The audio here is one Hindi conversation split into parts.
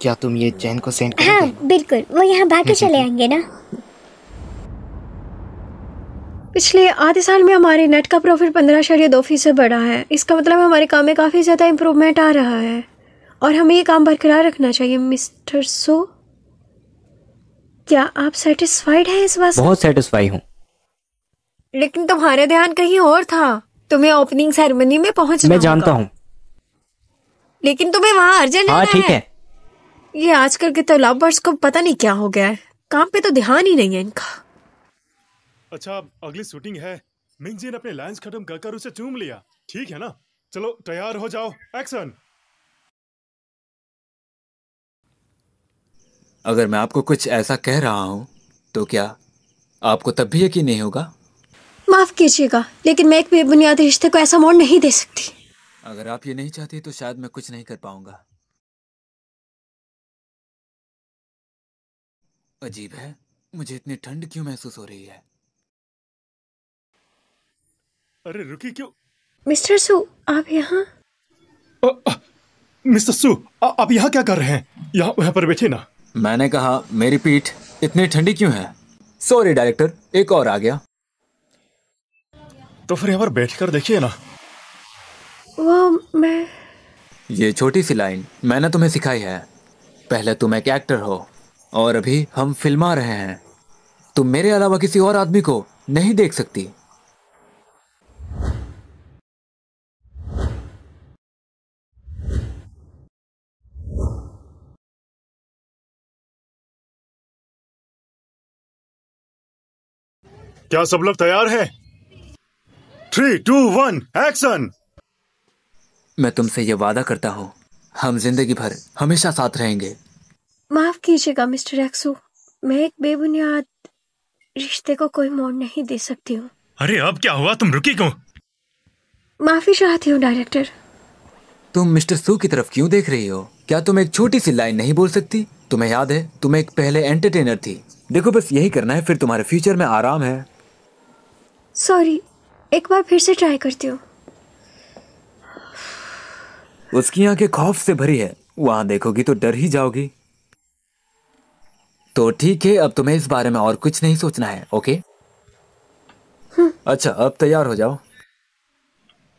क्या तुम ये चैन को सेंड हाँ बिल्कुल वो यहाँ भाग चले आएंगे ना पिछले आधे साल में हमारे नेट का प्रॉफिट पंद्रह शरीय दो फीसद बढ़ा है इसका मतलब हमारे काम में काफ़ी ज़्यादा इम्प्रूवमेंट आ रहा है और हमें ये काम बरकरार रखना चाहिए मिस्टर सो क्या आप सेटिस्फाइड हैं इस बात बहुत सेटिस्फाई हूँ लेकिन तुम्हारा ध्यान कहीं और था तुम्हें ओपनिंग सेरेमनी में पहुंचना मैं जानता हूँ लेकिन तुम्हें वहाँ अर्जेंट हाँ ठीक है। ये आजकल के तो लवर्स को पता नहीं क्या हो गया है काम पे तो ध्यान ही नहीं है इनका अच्छा अगली शूटिंग है मिंगजी ने अपने लाइंस खत्म कर कर उसे चूम लिया ठीक है ना चलो तैयार हो जाओ एक्शन अगर मैं आपको कुछ ऐसा कह रहा हूँ तो क्या आपको तब भी यकीन नहीं होगा माफ कीजिएगा लेकिन मैं एक बेबुनियादी रिश्ते को ऐसा मोड़ नहीं दे सकती अगर आप ये नहीं चाहती तो शायद मैं कुछ नहीं कर पाऊंगा अजीब है मुझे इतनी ठंड क्यों महसूस हो रही है अरे रुकी क्यों मिस्टर सू आप यहाँ मिस्टर सू आ, आप यहाँ क्या कर रहे हैं यहाँ वहाँ पर बैठे ना मैंने कहा मेरी पीठ इतनी ठंडी क्यों है सॉरी डायरेक्टर एक और आ गया तो फिर यहाँ पर बैठ कर देखिए ना वो मैं ये छोटी सी लाइन मैंने तुम्हें सिखाई है पहले तुम तो एक एक्टर हो और अभी हम फिल्मा रहे हैं तुम मेरे अलावा किसी और आदमी को नहीं देख सकती क्या सब लोग तैयार हैं? थ्री टू वन एक्शन मैं तुमसे ये वादा करता हूं हम जिंदगी भर हमेशा साथ रहेंगे माफ कीजिएगा मिस्टर एक्सू मैं एक बेबुनियाद रिश्ते को कोई मोड़ नहीं दे सकती हूँ अरे अब क्या हुआ तुम रुकी क्यों माफी चाहती हूँ डायरेक्टर तुम मिस्टर सू की तरफ क्यों देख रही हो क्या तुम एक छोटी सी लाइन नहीं बोल सकती तुम्हें याद है तुम एक पहले एंटरटेनर थी देखो बस यही करना है फिर तुम्हारे फ्यूचर में आराम है सॉरी एक बार फिर से ट्राई करती हूँ उसकी आंखें खौफ से भरी है वहां देखोगी तो डर ही जाओगी तो ठीक है अब तुम्हें इस बारे में और कुछ नहीं सोचना है ओके अच्छा अब तैयार हो जाओ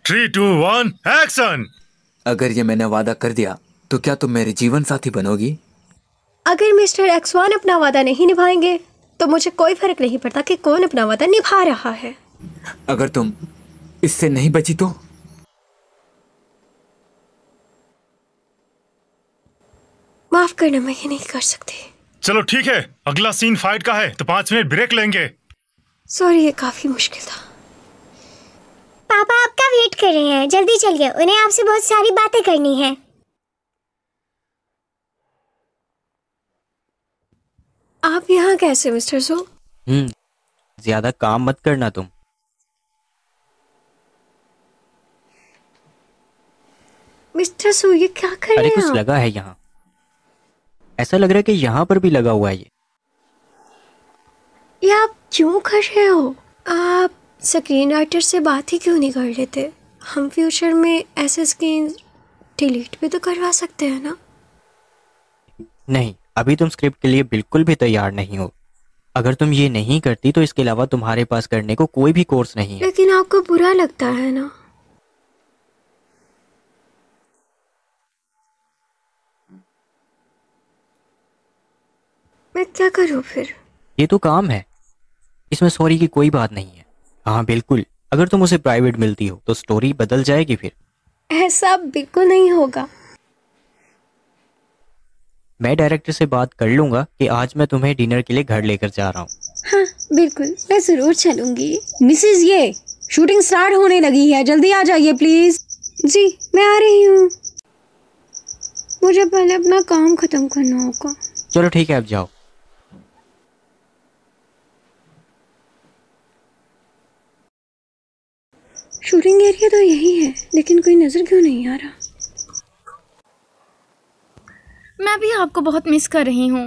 थ्री टू वन एक्शन अगर ये मैंने वादा कर दिया तो क्या तुम मेरे जीवन साथी बनोगी अगर मिस्टर एक्सवान अपना वादा नहीं निभाएंगे तो मुझे कोई फर्क नहीं पड़ता कि कौन अपना वादा निभा रहा है अगर तुम इससे नहीं बची तो माफ करना मैं ये नहीं कर सकती चलो ठीक है अगला सीन फाइट का है तो पांच मिनट ब्रेक लेंगे सॉरी ये काफी मुश्किल था पापा आपका वेट कर रहे हैं जल्दी चलिए उन्हें आपसे बहुत सारी बातें करनी है आप यहाँ कैसे मिस्टर सो हम्म ज्यादा काम मत करना तुम मिस्टर सो ये क्या कर रहे हैं अरे कुछ लगा है यहाँ ऐसा लग रहा है कि यहाँ पर भी लगा हुआ है ये ये आप क्यों कर रहे हो आप स्क्रीन राइटर से बात ही क्यों नहीं कर लेते हम फ्यूचर में ऐसे स्क्रीन डिलीट भी तो करवा सकते हैं ना नहीं अभी तुम स्क्रिप्ट के लिए बिल्कुल भी तैयार नहीं हो अगर तुम ये नहीं करती तो इसके अलावा तुम्हारे पास करने को कोई भी कोर्स नहीं है लेकिन आपको बुरा लगता है ना मैं क्या करूँ फिर ये तो काम है इसमें सॉरी की कोई बात नहीं है हाँ बिल्कुल अगर तुम उसे प्राइवेट मिलती हो तो स्टोरी बदल जाएगी फिर ऐसा बिल्कुल नहीं होगा मैं डायरेक्टर से बात कर लूंगा कि आज मैं तुम्हें डिनर के लिए घर लेकर जा रहा हूँ हाँ बिल्कुल मैं जरूर चलूंगी मिसेज ये शूटिंग स्टार्ट होने लगी है जल्दी आ जाइए प्लीज जी मैं आ रही हूँ मुझे पहले अपना काम खत्म करना होगा चलो ठीक है अब जाओ शूटिंग एरिया तो यही है लेकिन कोई नज़र क्यों नहीं आ रहा मैं भी आपको बहुत मिस कर रही हूँ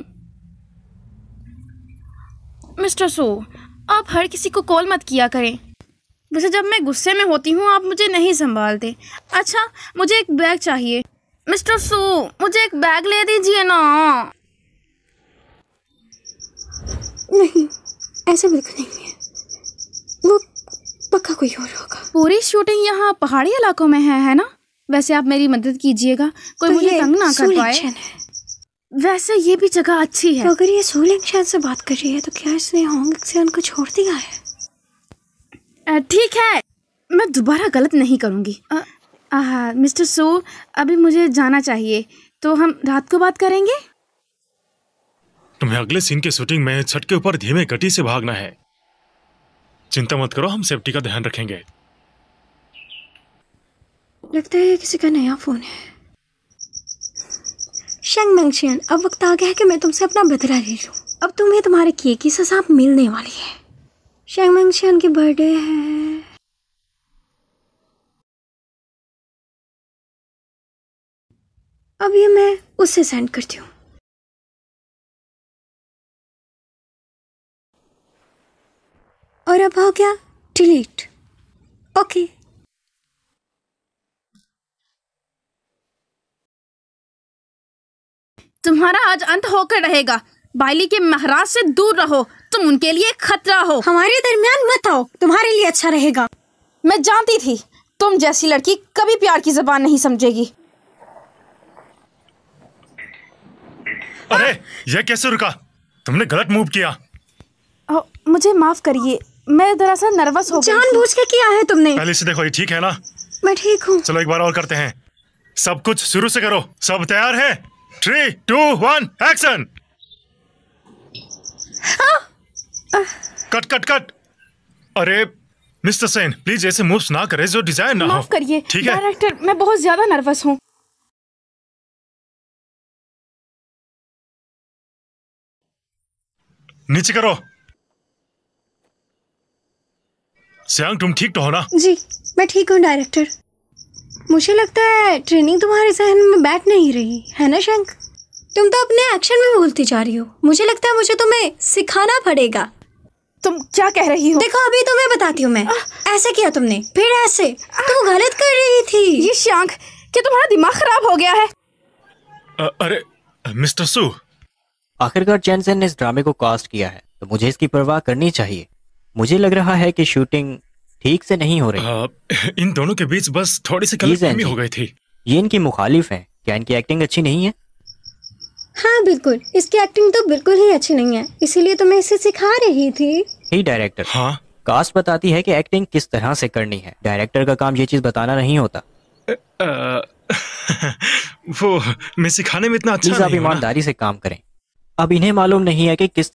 मिस्टर सो आप हर किसी को कॉल मत किया करें वैसे जब मैं गुस्से में होती हूँ आप मुझे नहीं संभालते अच्छा मुझे एक बैग चाहिए मिस्टर सो मुझे एक बैग ले दीजिए ना नहीं ऐसा बिल्कुल नहीं है कोई और होगा पूरी शूटिंग यहाँ पहाड़ी इलाकों में है है ना वैसे आप मेरी मदद कीजिएगा कोई तो मुझे तंग ना कर पाए वैसे ये भी जगह अच्छी है तो अगर ये सोलिंगशन से बात कर रही है तो क्या इसने होंग से उनको छोड़ दिया है ठीक है मैं दोबारा गलत नहीं करूँगी हाँ, मिस्टर सो अभी मुझे जाना चाहिए तो हम रात को बात करेंगे तुम्हें अगले सीन के शूटिंग में छत के ऊपर धीमे गति से भागना है चिंता मत करो हम सेफ्टी का ध्यान रखेंगे लगता है ये किसी का नया फोन है शंग मंगशियन अब वक्त आ गया है कि मैं तुमसे अपना बदला ले लूं। अब तुम्हें तुम्हारे किए की सजा मिलने वाली है शंग मंगशियन की बर्थडे है अब ये मैं उसे सेंड करती हूँ और अब हो गया डिलीट ओके तुम्हारा आज अंत होकर रहेगा बाइली के महाराज से दूर रहो तुम उनके लिए खतरा हो हमारे दरमियान मत आओ तुम्हारे लिए अच्छा रहेगा मैं जानती थी तुम जैसी लड़की कभी प्यार की जबान नहीं समझेगी अरे ये कैसे रुका तुमने गलत मूव किया ओ, मुझे माफ करिए मैं दरअसल नर्वस हो जान बूझ के किया है तुमने पहले से देखो ये ठीक है ना मैं ठीक हूँ चलो एक बार और करते हैं सब कुछ शुरू से करो सब तैयार है three two one action cut cut cut अरे मिस्टर सेन प्लीज ऐसे मूव्स ना करें जो डिजाइन ना माफ करिए ठीक है डायरेक्टर मैं बहुत ज्यादा नर्वस हूँ नीचे करो सियांग तुम ठीक तो हो ना जी मैं ठीक हूँ डायरेक्टर मुझे लगता है ट्रेनिंग तुम्हारे जहन में बैठ नहीं रही है ना शंक तुम तो अपने एक्शन में भूलती जा रही हो मुझे लगता है मुझे तुम्हें सिखाना पड़ेगा तुम क्या कह रही हो देखो अभी तुम्हें बताती हूँ मैं ऐसे किया तुमने फिर ऐसे तुम गलत कर रही थी ये शांख क्या तुम्हारा दिमाग खराब हो गया है अ, अरे मिस्टर सू आखिरकार चैनसन ने इस ड्रामे को कास्ट किया है तो मुझे इसकी परवाह करनी चाहिए मुझे लग रहा है कि शूटिंग ठीक से नहीं हो रही आ, इन दोनों के बीच बस थोड़ी सी कमी हो गई थी ये इनकी मुखालिफ है क्या इनकी एक्टिंग अच्छी नहीं है हाँ बिल्कुल इसकी एक्टिंग तो बिल्कुल ही अच्छी नहीं है इसीलिए तो मैं इसे सिखा रही थी ही डायरेक्टर हाँ कास्ट बताती है कि एक्टिंग किस तरह से करनी है डायरेक्टर का काम ये चीज बताना नहीं होता आ, वो मैं सिखाने में इतना अच्छा आप ईमानदारी से काम करें अब इन्हें मालूम नहीं है कि किस